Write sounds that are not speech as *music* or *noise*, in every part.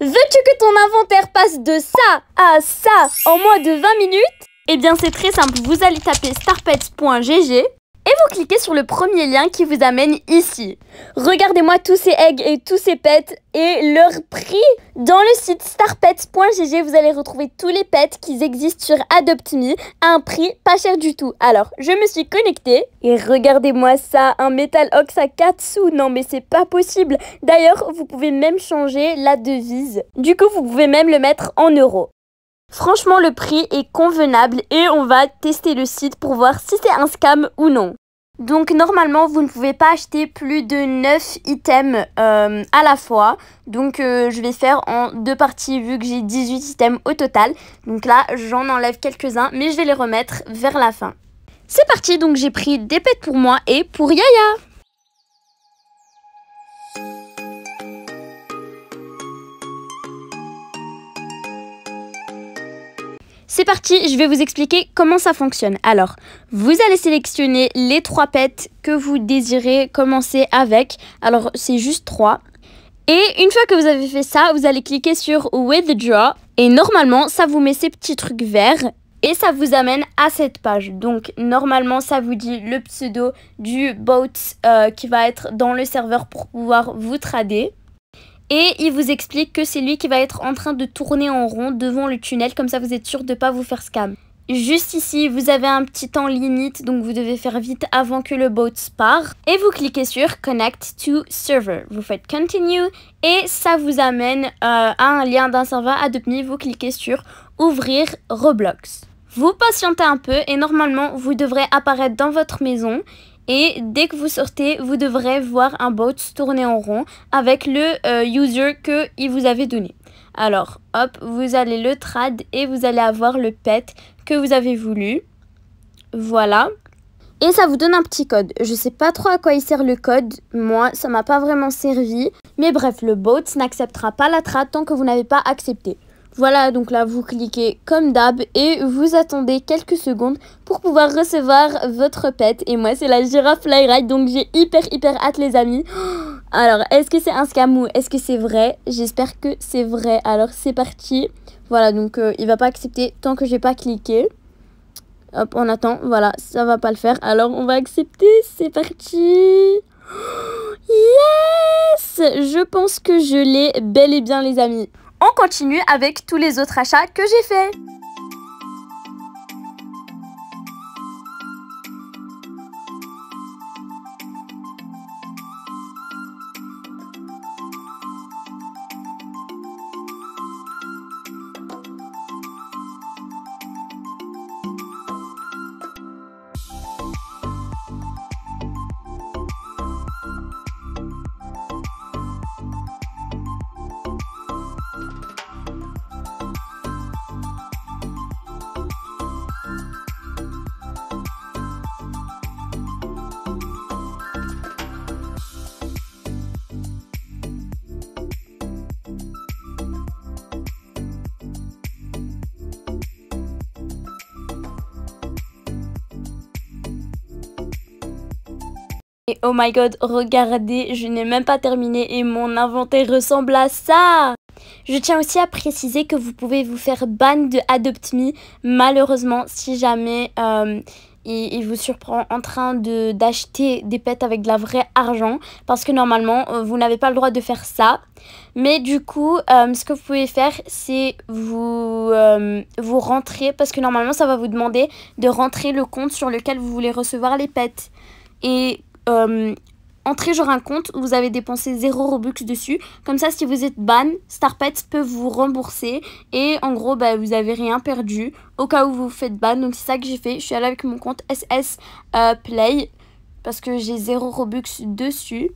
Veux-tu que ton inventaire passe de ça à ça en moins de 20 minutes Eh bien c'est très simple, vous allez taper starpets.gg vous cliquez sur le premier lien qui vous amène ici. Regardez-moi tous ces eggs et tous ces pets et leur prix. Dans le site starpets.gg, vous allez retrouver tous les pets qui existent sur Me à un prix pas cher du tout. Alors, je me suis connectée et regardez-moi ça, un Metal Ox à 4 sous. Non, mais c'est pas possible. D'ailleurs, vous pouvez même changer la devise. Du coup, vous pouvez même le mettre en euros. Franchement, le prix est convenable et on va tester le site pour voir si c'est un scam ou non. Donc normalement, vous ne pouvez pas acheter plus de 9 items euh, à la fois. Donc euh, je vais faire en deux parties vu que j'ai 18 items au total. Donc là, j'en enlève quelques-uns, mais je vais les remettre vers la fin. C'est parti, donc j'ai pris des pets pour moi et pour Yaya C'est parti, je vais vous expliquer comment ça fonctionne. Alors, vous allez sélectionner les trois pets que vous désirez commencer avec. Alors, c'est juste trois. Et une fois que vous avez fait ça, vous allez cliquer sur Withdraw. Et normalement, ça vous met ces petits trucs verts. Et ça vous amène à cette page. Donc normalement, ça vous dit le pseudo du bot euh, qui va être dans le serveur pour pouvoir vous trader. Et il vous explique que c'est lui qui va être en train de tourner en rond devant le tunnel, comme ça vous êtes sûr de ne pas vous faire scam. Juste ici, vous avez un petit temps limite, donc vous devez faire vite avant que le boat part. Et vous cliquez sur Connect to Server. Vous faites Continue et ça vous amène euh, à un lien d'un serveur Adobe Vous cliquez sur Ouvrir Roblox. Vous patientez un peu et normalement, vous devrez apparaître dans votre maison. Et dès que vous sortez, vous devrez voir un bot tourner en rond avec le euh, user qu'il vous avait donné. Alors, hop, vous allez le trad et vous allez avoir le pet que vous avez voulu. Voilà. Et ça vous donne un petit code. Je ne sais pas trop à quoi il sert le code. Moi, ça m'a pas vraiment servi. Mais bref, le bot n'acceptera pas la trad tant que vous n'avez pas accepté. Voilà, donc là, vous cliquez comme d'hab et vous attendez quelques secondes pour pouvoir recevoir votre pet. Et moi, c'est la girafe Flyride, donc j'ai hyper, hyper hâte, les amis. *gasps* Alors, est-ce que c'est un scam ou est-ce que c'est vrai J'espère que c'est vrai. Alors, c'est parti. Voilà, donc euh, il va pas accepter tant que j'ai pas cliqué. Hop, on attend. Voilà, ça va pas le faire. Alors, on va accepter. C'est parti. *gasps* Yes Je pense que je l'ai bel et bien, les amis on continue avec tous les autres achats que j'ai faits. oh my god, regardez, je n'ai même pas terminé et mon inventaire ressemble à ça je tiens aussi à préciser que vous pouvez vous faire ban de Adopt Me, malheureusement, si jamais euh, il, vous surprend en train d'acheter des pets avec de la vraie argent, parce que normalement, euh, vous n'avez pas le droit de faire ça. Mais du coup, euh, ce que vous pouvez faire, c'est vous, vous rentrer, parce que normalement, ça va vous demander de rentrer le compte sur lequel vous voulez recevoir les pets. Et euh, entrez genre un compte où vous avez dépensé 0 Robux dessus. Comme ça, si vous êtes ban, Starpet peut vous rembourser. Et en gros, bah, vous n'avez rien perdu au cas où vous vous faites ban. Donc c'est ça que j'ai fait. Je suis allée avec mon compte SS euh, Play parce que j'ai 0 Robux dessus.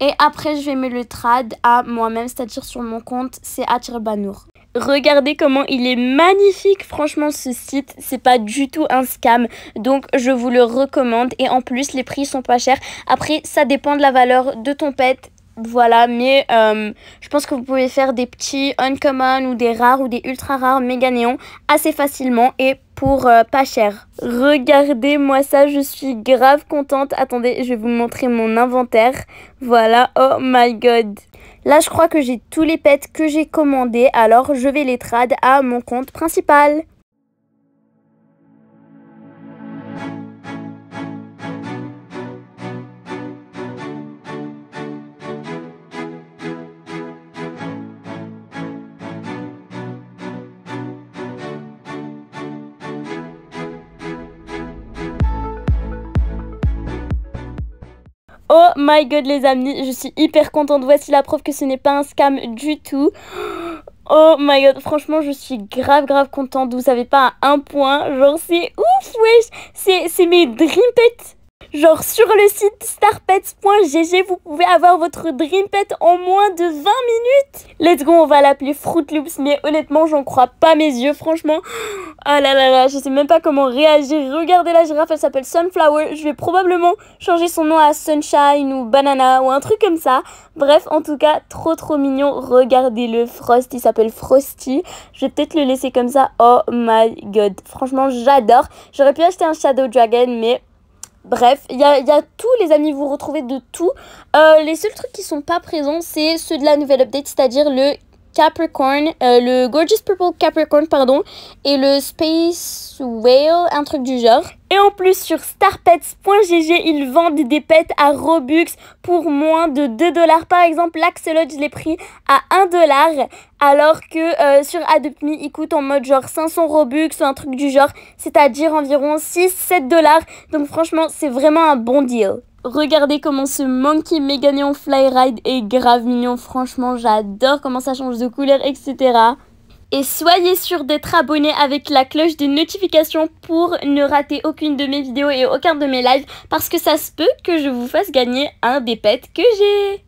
Et après, je vais mettre le trad à moi-même, c'est-à-dire sur mon compte, c'est Atir Banour. Regardez comment il est magnifique, franchement, ce site. C'est pas du tout un scam. Donc, je vous le recommande. Et en plus, les prix sont pas chers. Après, ça dépend de la valeur de ton pet. Voilà, mais euh, je pense que vous pouvez faire des petits uncommon ou des rares ou des ultra rares méga néons assez facilement et pour euh, pas cher. Regardez-moi ça, je suis grave contente. Attendez, je vais vous montrer mon inventaire. Voilà, oh my god. Là, je crois que j'ai tous les pets que j'ai commandés, alors je vais les trad à mon compte principal. Oh my god les amis, je suis hyper contente. Voici la preuve que ce n'est pas un scam du tout. Oh my god, franchement, je suis grave, grave contente. Vous savez pas à un point, genre c'est ouf, wesh. C'est mes dream Genre sur le site starpets.gg, vous pouvez avoir votre dream pet en moins de 20 minutes. Let's go, on va l'appeler Fruit Loops, mais honnêtement, j'en crois pas mes yeux, franchement. Ah là là là, je sais même pas comment réagir. Regardez la girafe, elle s'appelle Sunflower. Je vais probablement changer son nom à Sunshine ou Banana ou un truc comme ça. Bref, en tout cas, trop trop mignon. Regardez-le, Frost, il s'appelle Frosty. Je vais peut-être le laisser comme ça. Oh my god, franchement, j'adore. J'aurais pu acheter un Shadow Dragon, mais Bref, il y a, tout tous les amis, vous retrouvez de tout. Euh, les seuls trucs qui sont pas présents, c'est ceux de la nouvelle update, c'est-à-dire le Capricorn, euh, le Gorgeous Purple Capricorn, pardon, et le Space Whale, un truc du genre. Et en plus, sur starpets.gg, ils vendent des pets à Robux pour moins de 2 dollars. Par exemple, l'Axelot, je l'ai pris à 1 dollar, alors que euh, sur Adopt Me, il coûte en mode genre 500 Robux ou un truc du genre, c'est-à-dire environ 6-7 dollars. Donc franchement, c'est vraiment un bon deal. Regardez comment ce Monkey Fly Flyride est grave mignon. Franchement, j'adore comment ça change de couleur, etc. Et soyez sûr d'être abonné avec la cloche des notifications pour ne rater aucune de mes vidéos et aucun de mes lives parce que ça se peut que je vous fasse gagner un des pets que j'ai.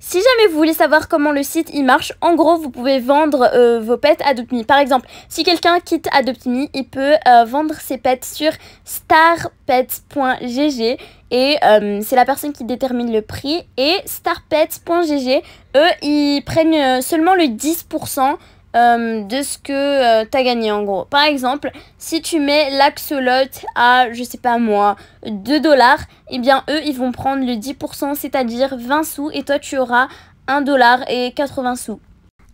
Si jamais vous voulez savoir comment le site il marche, en gros vous pouvez vendre euh, vos pets Me Par exemple, si quelqu'un quitte Me il peut euh, vendre ses pets sur starpets.gg et euh, c'est la personne qui détermine le prix. Et starpets.gg, eux, ils prennent euh, seulement le 10% euh, de ce que tu as gagné en gros. Par exemple, si tu mets l'axolot à, je sais pas moi, 2 dollars, eh bien eux, ils vont prendre le 10%, c'est-à-dire 20 sous, et toi, tu auras 1 dollar et 80 sous.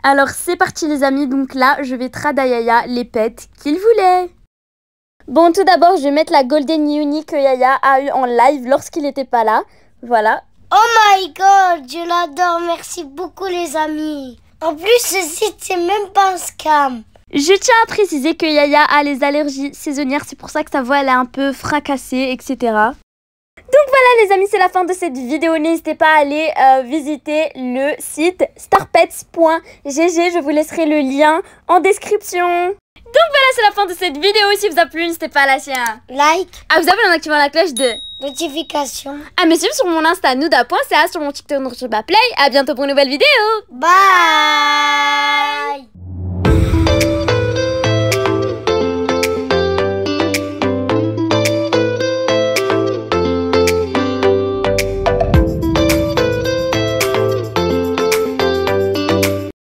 Alors c'est parti les amis, donc là je vais tradayaya les pets qu'ils voulaient Bon, tout d'abord, je vais mettre la Golden Uni que Yaya a eu en live lorsqu'il n'était pas là. Voilà. Oh my god, je l'adore. Merci beaucoup, les amis. En plus, ce site, c'est même pas un scam. Je tiens à préciser que Yaya a les allergies saisonnières, c'est pour ça que sa voix elle est un peu fracassée, etc. Donc voilà les amis, c'est la fin de cette vidéo. N'hésitez pas à aller euh, visiter le site starpets.gg. Je vous laisserai le lien en description. Donc voilà, c'est la fin de cette vidéo. Si vous a plu, n'hésitez pas à lâcher un like. À ah, vous abonner en activant la cloche de notification. À ah, me suivre sur mon Insta, nouda.ca, sur mon TikTok, Play. À bientôt pour une nouvelle vidéo. Bye.